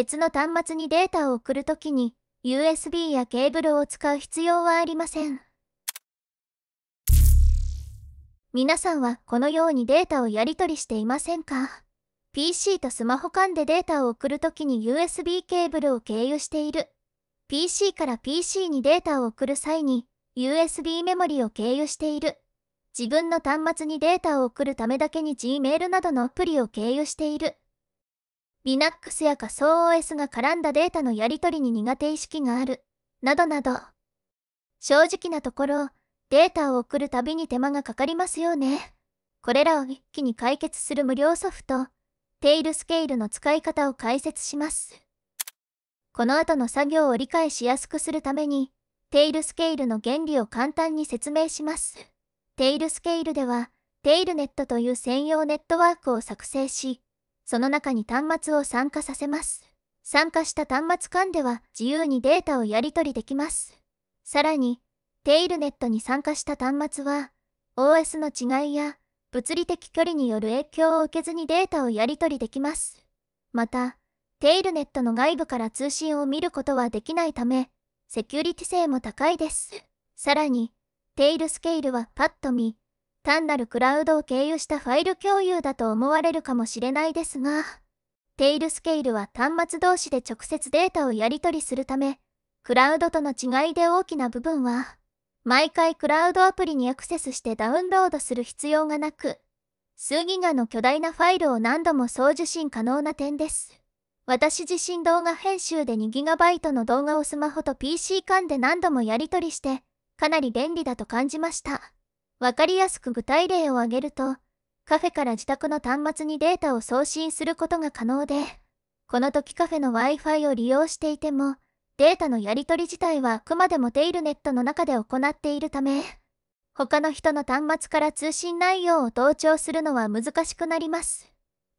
別の端末にデータを送るときに USB やケーブルを使う必要はありません。皆さんはこのようにデータをやり取りしていませんか ?PC とスマホ間でデータを送るときに USB ケーブルを経由している。PC から PC にデータを送る際に USB メモリを経由している。自分の端末にデータを送るためだけに Gmail などのアプリを経由している。Linux や仮想 OS が絡んだデータのやり取りに苦手意識がある、などなど。正直なところ、データを送るたびに手間がかかりますよね。これらを一気に解決する無料ソフト、テイルスケールの使い方を解説します。この後の作業を理解しやすくするために、テイルスケールの原理を簡単に説明します。テイルスケールでは、テイルネットという専用ネットワークを作成し、その中に端末を参加させます。参加した端末間では自由にデータをやり取りできます。さらに、テイルネットに参加した端末は、OS の違いや物理的距離による影響を受けずにデータをやり取りできます。また、テイルネットの外部から通信を見ることはできないため、セキュリティ性も高いです。さらに、テイルスケールはパッと見、単なるクラウドを経由したファイル共有だと思われるかもしれないですが、テイルスケールは端末同士で直接データをやり取りするため、クラウドとの違いで大きな部分は、毎回クラウドアプリにアクセスしてダウンロードする必要がなく、数ギガの巨大なファイルを何度も送受信可能な点です。私自身動画編集で 2GB の動画をスマホと PC 間で何度もやり取りして、かなり便利だと感じました。わかりやすく具体例を挙げると、カフェから自宅の端末にデータを送信することが可能で、この時カフェの Wi-Fi を利用していても、データのやり取り自体はあくまでもテイルネットの中で行っているため、他の人の端末から通信内容を盗聴するのは難しくなります。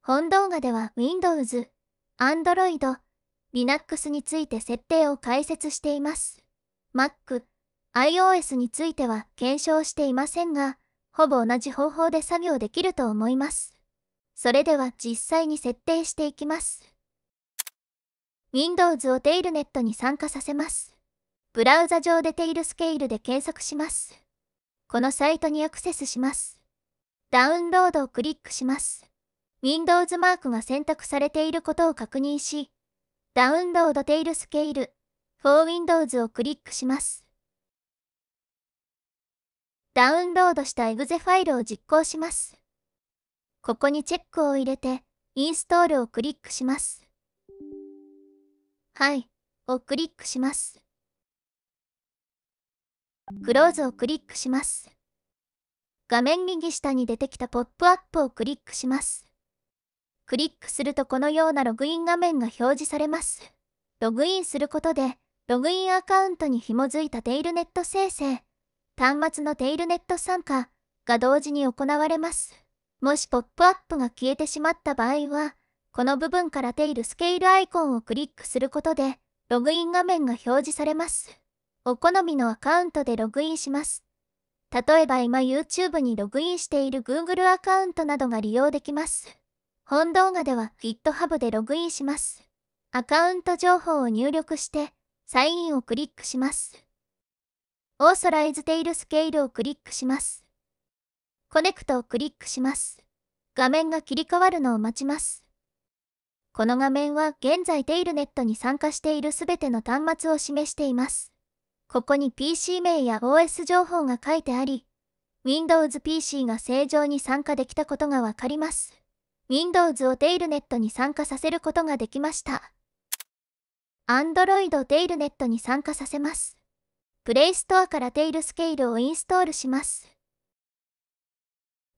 本動画では Windows、Android、Linux について設定を解説しています。Mac、iOS については検証していませんが、ほぼ同じ方法で作業できると思います。それでは実際に設定していきます。Windows をテイルネットに参加させます。ブラウザ上でテイルスケールで検索します。このサイトにアクセスします。ダウンロードをクリックします。Windows マークが選択されていることを確認し、ダウンロードテイルスケール for Windows をクリックします。ダウンロードしたエグゼファイルを実行します。ここにチェックを入れて、インストールをクリックします。はい、をクリックします。クローズをクリックします。画面右下に出てきたポップアップをクリックします。クリックするとこのようなログイン画面が表示されます。ログインすることで、ログインアカウントに紐づいたテイルネット生成、端末のテイルネット参加が同時に行われます。もしポップアップが消えてしまった場合は、この部分からテイルスケールアイコンをクリックすることで、ログイン画面が表示されます。お好みのアカウントでログインします。例えば今 YouTube にログインしている Google アカウントなどが利用できます。本動画では GitHub でログインします。アカウント情報を入力して、サインをクリックします。オーソライズテイルスケールをクリックします。コネクトをクリックします。画面が切り替わるのを待ちます。この画面は現在テイルネットに参加しているすべての端末を示しています。ここに PC 名や OS 情報が書いてあり、Windows PC が正常に参加できたことがわかります。Windows をテイルネットに参加させることができました。Android をテイルネットに参加させます。プレイストアからテイルスケールをインストールします。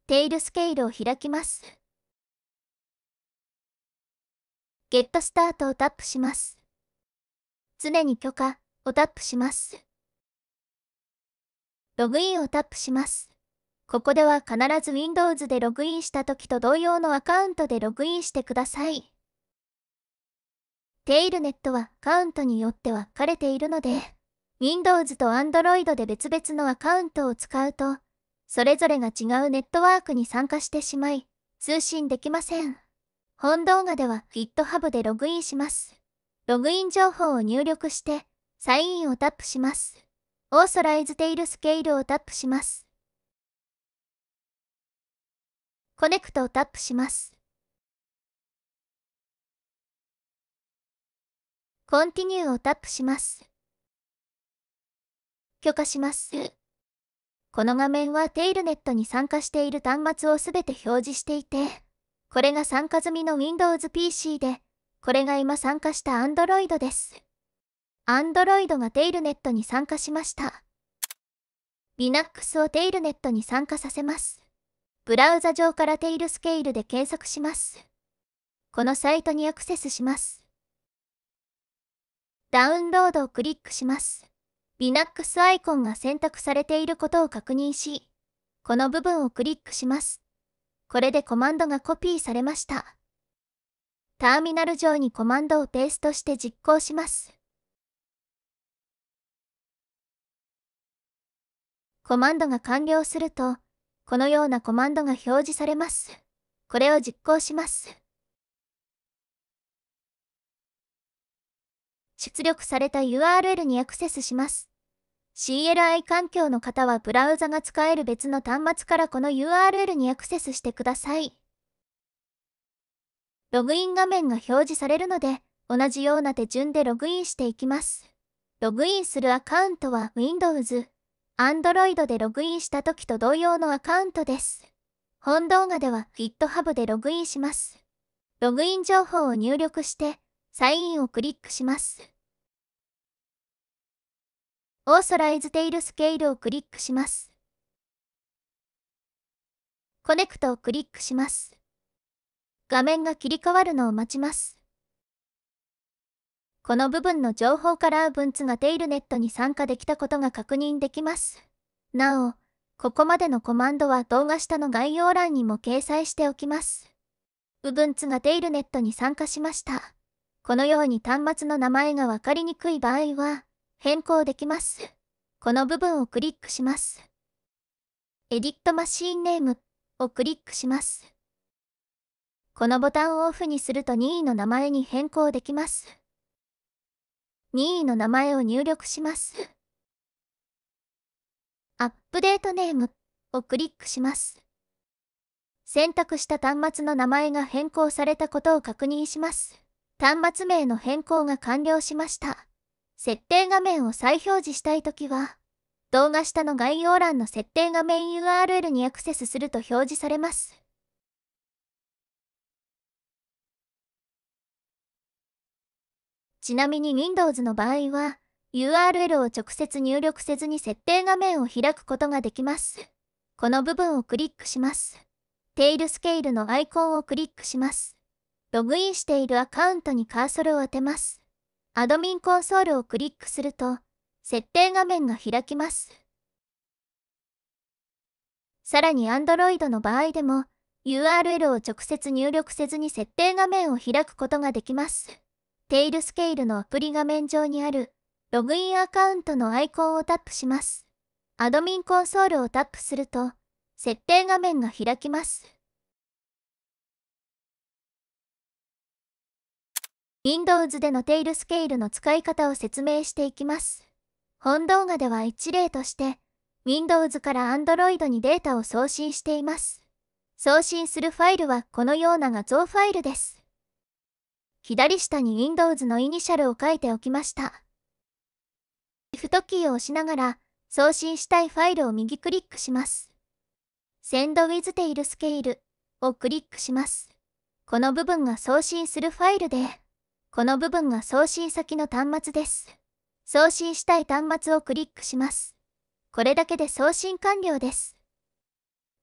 テイルスケールを開きます。ゲットスタートをタップします。常に許可をタップします。ログインをタップします。ここでは必ず Windows でログインした時と同様のアカウントでログインしてください。テイルネットはカウントによっては分かれているので、Windows と Android で別々のアカウントを使うと、それぞれが違うネットワークに参加してしまい、通信できません。本動画では GitHub でログインします。ログイン情報を入力して、サインをタップします。オーソライズテイルスケールをタップします。コネクトをタップします。コンティニューをタップします。許可します。この画面はテイルネットに参加している端末をすべて表示していて、これが参加済みの Windows PC で、これが今参加した Android です。Android がテイルネットに参加しました。Linux をテイルネットに参加させます。ブラウザ上からテイルスケールで検索します。このサイトにアクセスします。ダウンロードをクリックします。Linux アイコンが選択されていることを確認し、この部分をクリックします。これでコマンドがコピーされました。ターミナル上にコマンドをペーストして実行します。コマンドが完了すると、このようなコマンドが表示されます。これを実行します。出力された URL にアクセスします。CLI 環境の方はブラウザが使える別の端末からこの URL にアクセスしてください。ログイン画面が表示されるので、同じような手順でログインしていきます。ログインするアカウントは Windows、Android でログインした時と同様のアカウントです。本動画では GitHub でログインします。ログイン情報を入力して、サインをクリックします。オーソライズテイルスケールをクリックします。コネクトをクリックします。画面が切り替わるのを待ちます。この部分の情報から ubuntu がテイルネットに参加できたことが確認できます。なお、ここまでのコマンドは動画下の概要欄にも掲載しておきます。ubuntu がテイルネットに参加しました。このように端末の名前がわかりにくい場合は、変更できます。この部分をクリックします。エディットマシーンネームをクリックします。このボタンをオフにすると任意の名前に変更できます。任意の名前を入力します。アップデートネームをクリックします。選択した端末の名前が変更されたことを確認します。端末名の変更が完了しました。設定画面を再表示したいときは、動画下の概要欄の設定画面 URL にアクセスすると表示されます。ちなみに Windows の場合は、URL を直接入力せずに設定画面を開くことができます。この部分をクリックします。テイルスケールのアイコンをクリックします。ログインしているアカウントにカーソルを当てます。アドミンコンソールをクリックすると、設定画面が開きます。さらに Android の場合でも、URL を直接入力せずに設定画面を開くことができます。テイルスケールのアプリ画面上にある、ログインアカウントのアイコンをタップします。アドミンコンソールをタップすると、設定画面が開きます。Windows でのテイルスケールの使い方を説明していきます。本動画では一例として、Windows から Android にデータを送信しています。送信するファイルはこのような画像ファイルです。左下に Windows のイニシャルを書いておきました。Shift キーを押しながら、送信したいファイルを右クリックします。Send with Tail Scale をクリックします。この部分が送信するファイルで、この部分が送信先の端末です。送信したい端末をクリックします。これだけで送信完了です。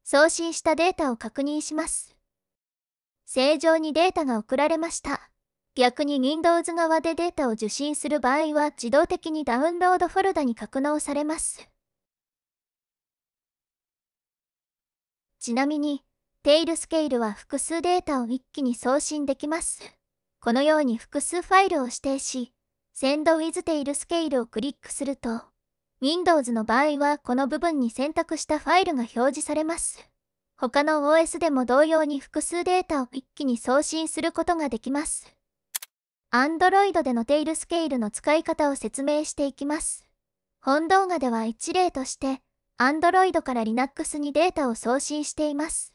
送信したデータを確認します。正常にデータが送られました。逆に Windows 側でデータを受信する場合は自動的にダウンロードフォルダに格納されます。ちなみに、テイルスケールは複数データを一気に送信できます。このように複数ファイルを指定し、Send with tail scale をクリックすると、Windows の場合はこの部分に選択したファイルが表示されます。他の OS でも同様に複数データを一気に送信することができます。Android での Tail s スケールの使い方を説明していきます。本動画では一例として、Android から Linux にデータを送信しています。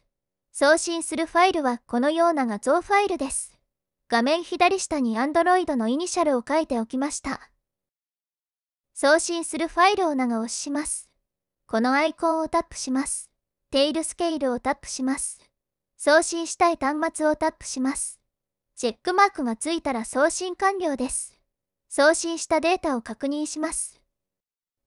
送信するファイルはこのような画像ファイルです。画面左下に Android のイニシャルを書いておきました。送信するファイルを長押しします。このアイコンをタップします。テイルスケールをタップします。送信したい端末をタップします。チェックマークがついたら送信完了です。送信したデータを確認します。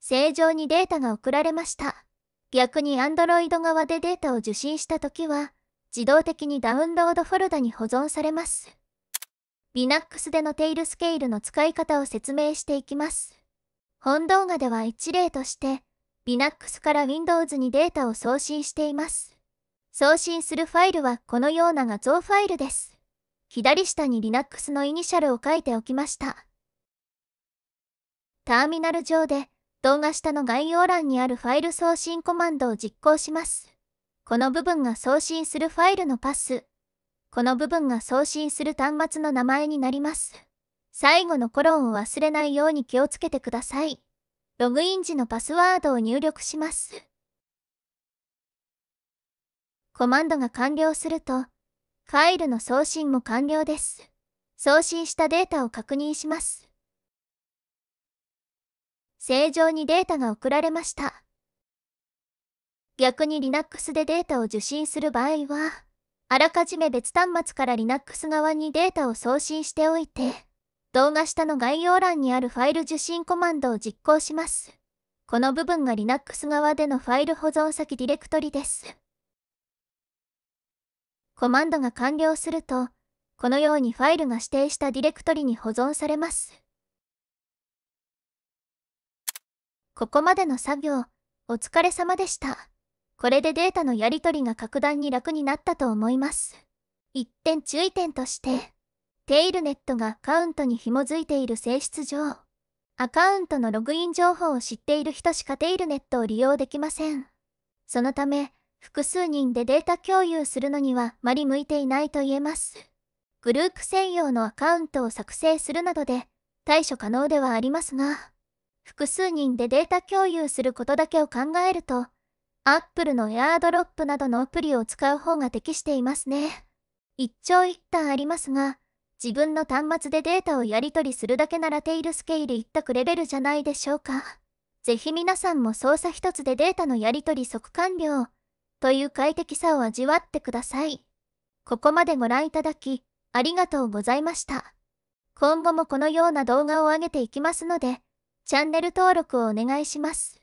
正常にデータが送られました。逆に Android 側でデータを受信したときは、自動的にダウンロードフォルダに保存されます。Linux でのテイルスケールの使い方を説明していきます。本動画では一例として、Linux から Windows にデータを送信しています。送信するファイルはこのような画像ファイルです。左下に Linux のイニシャルを書いておきました。ターミナル上で、動画下の概要欄にあるファイル送信コマンドを実行します。この部分が送信するファイルのパス、この部分が送信する端末の名前になります。最後のコロンを忘れないように気をつけてください。ログイン時のパスワードを入力します。コマンドが完了すると、ファイルの送信も完了です。送信したデータを確認します。正常にデータが送られました。逆に Linux でデータを受信する場合は、あらかじめ別端末から Linux 側にデータを送信しておいて、動画下の概要欄にあるファイル受信コマンドを実行します。この部分が Linux 側でのファイル保存先ディレクトリです。コマンドが完了すると、このようにファイルが指定したディレクトリに保存されます。ここまでの作業、お疲れ様でした。これでデータのやり取りが格段に楽になったと思います。一点注意点として、テイルネットがアカウントに紐づいている性質上、アカウントのログイン情報を知っている人しかテイルネットを利用できません。そのため、複数人でデータ共有するのにはあまり向いていないと言えます。グループ専用のアカウントを作成するなどで対処可能ではありますが、複数人でデータ共有することだけを考えると、Apple の AirDrop などのアプリを使う方が適していますね。一長一短ありますが、自分の端末でデータをやり取りするだけならテイルスケール一択レベルじゃないでしょうか。ぜひ皆さんも操作一つでデータのやり取り即完了という快適さを味わってください。ここまでご覧いただき、ありがとうございました。今後もこのような動画を上げていきますので、チャンネル登録をお願いします。